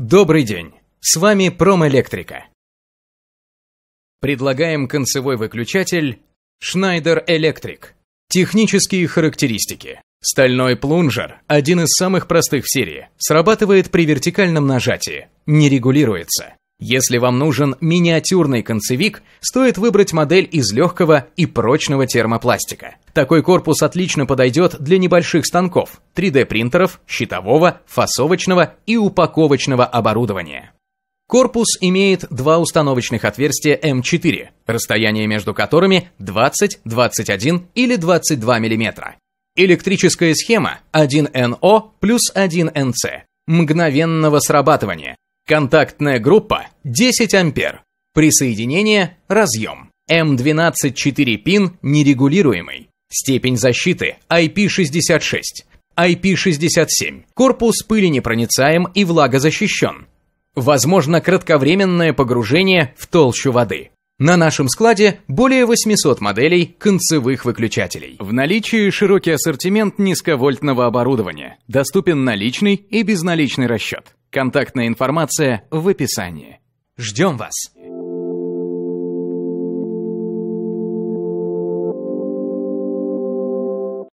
Добрый день! С вами Промэлектрика. Предлагаем концевой выключатель Schneider Electric. Технические характеристики. Стальной плунжер, один из самых простых в серии, срабатывает при вертикальном нажатии, не регулируется. Если вам нужен миниатюрный концевик, стоит выбрать модель из легкого и прочного термопластика. Такой корпус отлично подойдет для небольших станков, 3D-принтеров, щитового, фасовочного и упаковочного оборудования. Корпус имеет два установочных отверстия М4, эм расстояние между которыми 20, 21 или 22 мм. Электрическая схема 1 no плюс 1 nc мгновенного срабатывания, Контактная группа 10 ампер. Присоединение – разъем. М12 4-пин нерегулируемый. Степень защиты IP66. IP67. Корпус пыли непроницаем и влагозащищен. Возможно кратковременное погружение в толщу воды. На нашем складе более 800 моделей концевых выключателей. В наличии широкий ассортимент низковольтного оборудования. Доступен наличный и безналичный расчет. Контактная информация в описании. Ждем вас!